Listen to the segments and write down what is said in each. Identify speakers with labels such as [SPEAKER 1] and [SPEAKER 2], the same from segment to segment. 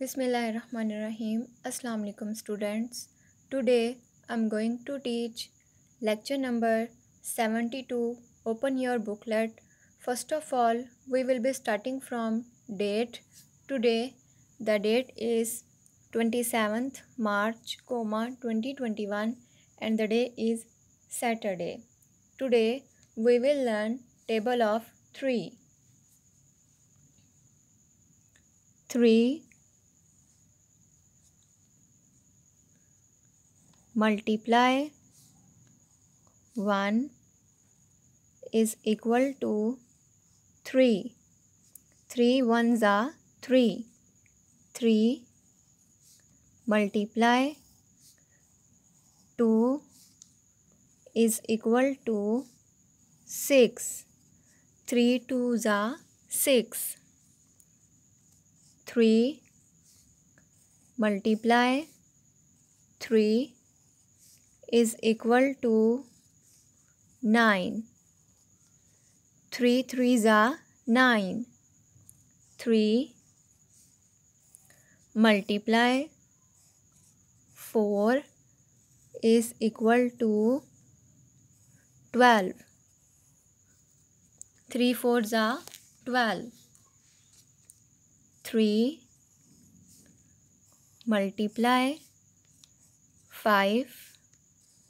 [SPEAKER 1] Bismillahirrahmanirrahim. Assalamu alaikum students. Today I'm going to teach lecture number 72 open your booklet. First of all we will be starting from date. Today the date is 27th March, 2021 and the day is Saturday. Today we will learn table of 3. 3 multiply 1 is equal to 3. 3 ones are 3. 3 multiply 2 is equal to 6. 3 twos are 6. 3 multiply 3 is equal to 9. 3 threes are 9. 3 multiply 4 is equal to 12. 3 fours are 12. 3 multiply 5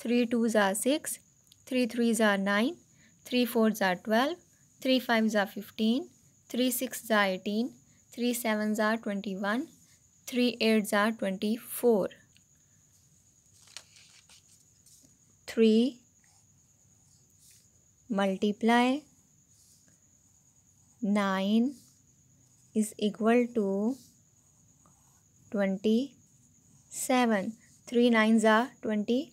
[SPEAKER 1] Three twos are six. Three threes are nine. Three fours are twelve. Three fives are fifteen. Three sixes are eighteen. Three sevens are twenty-one. Three eights are twenty-four. Three multiply 9 is equal to 27. 3 nines are 20.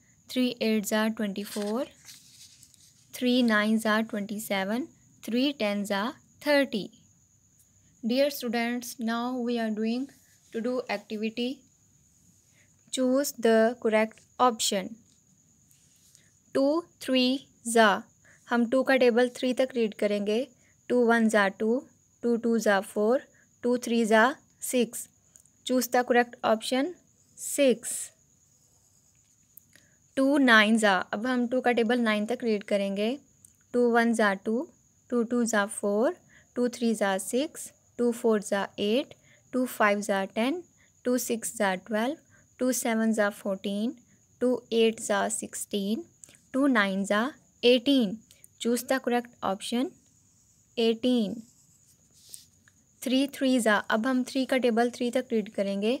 [SPEAKER 1] Three eight are twenty four three nine are twenty seven three ten are thirty dear students now we are doing to do activity choose the correct option two three are हम two का table three तक read करेंगे two one are two two two are four two three are six choose the correct option six two nine are अब हम two का table nine तक read करेंगे two one are two two two are four two three are six two four are eight two five are ten two six are twelve two seven are fourteen two eight are sixteen two nine are eighteen choose the correct option eighteen three three are अब हम three का table three तक read करेंगे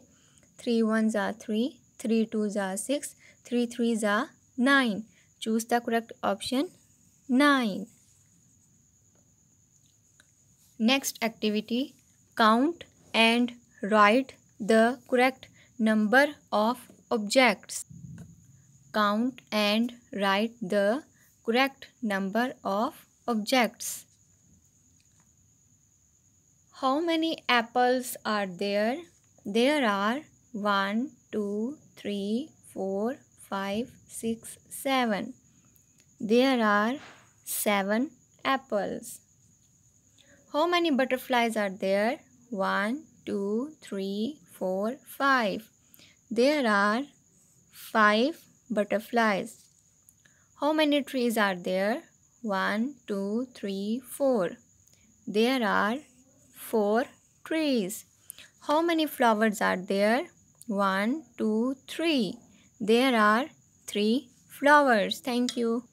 [SPEAKER 1] three one are three two are six. three are nine. Choose the correct option nine. Next activity count and write the correct number of objects. Count and write the correct number of objects. How many apples are there? There are 1, 2, 3, 4, 5, 6, 7. There are 7 apples. How many butterflies are there? 1, 2, 3, 4, 5. There are 5 butterflies. How many trees are there? 1, 2, 3, 4. There are 4 trees. How many flowers are there? One, two, three. There are three flowers. Thank you.